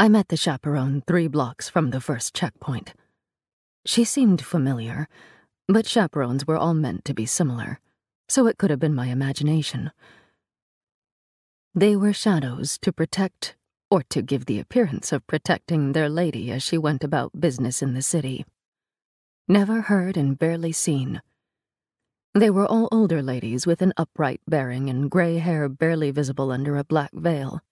I met the chaperone three blocks from the first checkpoint. She seemed familiar, but chaperones were all meant to be similar, so it could have been my imagination. They were shadows to protect, or to give the appearance of protecting their lady as she went about business in the city. Never heard and barely seen. They were all older ladies with an upright bearing and gray hair barely visible under a black veil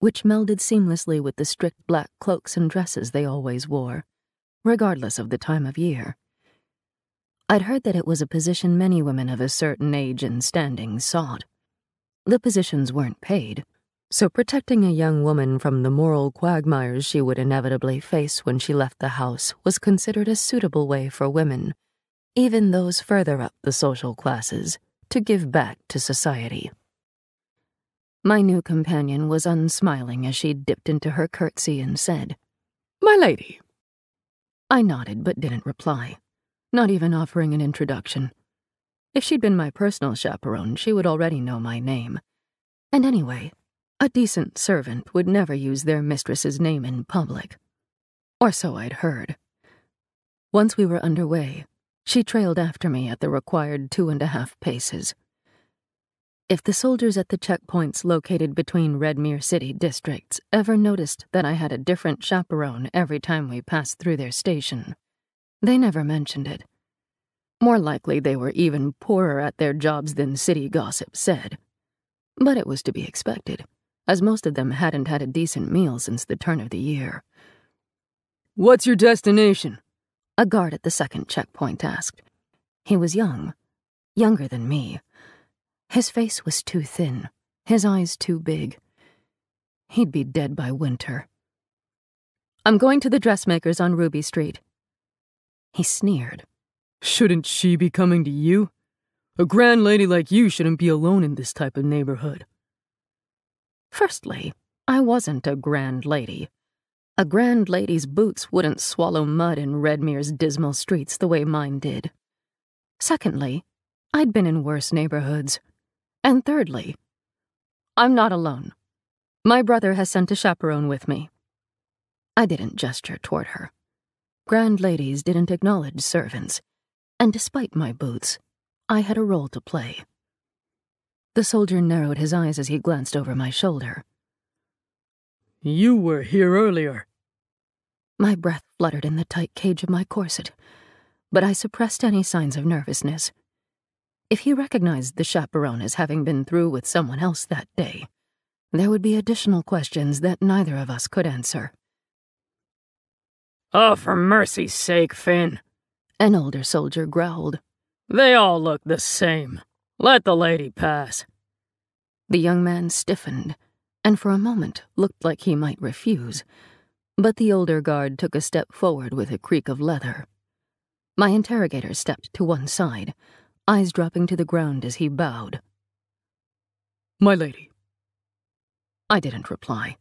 which melded seamlessly with the strict black cloaks and dresses they always wore, regardless of the time of year. I'd heard that it was a position many women of a certain age and standing sought. The positions weren't paid, so protecting a young woman from the moral quagmires she would inevitably face when she left the house was considered a suitable way for women, even those further up the social classes, to give back to society. My new companion was unsmiling as she dipped into her curtsy and said, My lady. I nodded but didn't reply, not even offering an introduction. If she'd been my personal chaperone, she would already know my name. And anyway, a decent servant would never use their mistress's name in public. Or so I'd heard. Once we were underway, she trailed after me at the required two and a half paces. If the soldiers at the checkpoints located between Redmere City districts ever noticed that I had a different chaperone every time we passed through their station, they never mentioned it. More likely, they were even poorer at their jobs than city gossip said. But it was to be expected, as most of them hadn't had a decent meal since the turn of the year. What's your destination? A guard at the second checkpoint asked. He was young, younger than me his face was too thin, his eyes too big. He'd be dead by winter. I'm going to the dressmakers on Ruby Street. He sneered. Shouldn't she be coming to you? A grand lady like you shouldn't be alone in this type of neighborhood. Firstly, I wasn't a grand lady. A grand lady's boots wouldn't swallow mud in Redmere's dismal streets the way mine did. Secondly, I'd been in worse neighborhoods. And thirdly, I'm not alone. My brother has sent a chaperone with me. I didn't gesture toward her. Grand ladies didn't acknowledge servants, and despite my boots, I had a role to play. The soldier narrowed his eyes as he glanced over my shoulder. You were here earlier. My breath fluttered in the tight cage of my corset, but I suppressed any signs of nervousness. If he recognized the chaperone as having been through with someone else that day, there would be additional questions that neither of us could answer. Oh, for mercy's sake, Finn, an older soldier growled. They all look the same. Let the lady pass. The young man stiffened and for a moment looked like he might refuse, but the older guard took a step forward with a creak of leather. My interrogator stepped to one side, eyes dropping to the ground as he bowed. My lady. I didn't reply.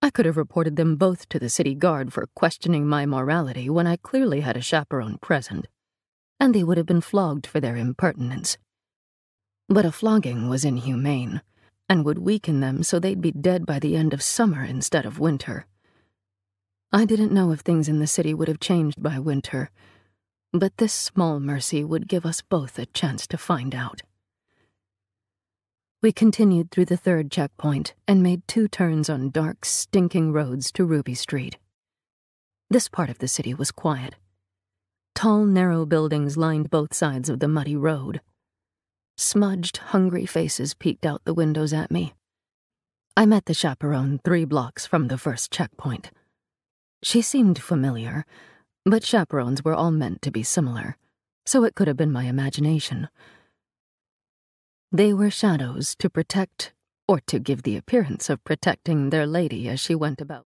I could have reported them both to the city guard for questioning my morality when I clearly had a chaperone present, and they would have been flogged for their impertinence. But a flogging was inhumane and would weaken them so they'd be dead by the end of summer instead of winter. I didn't know if things in the city would have changed by winter, but this small mercy would give us both a chance to find out. We continued through the third checkpoint and made two turns on dark, stinking roads to Ruby Street. This part of the city was quiet. Tall, narrow buildings lined both sides of the muddy road. Smudged, hungry faces peeked out the windows at me. I met the chaperone three blocks from the first checkpoint. She seemed familiar but chaperones were all meant to be similar, so it could have been my imagination. They were shadows to protect, or to give the appearance of protecting their lady as she went about.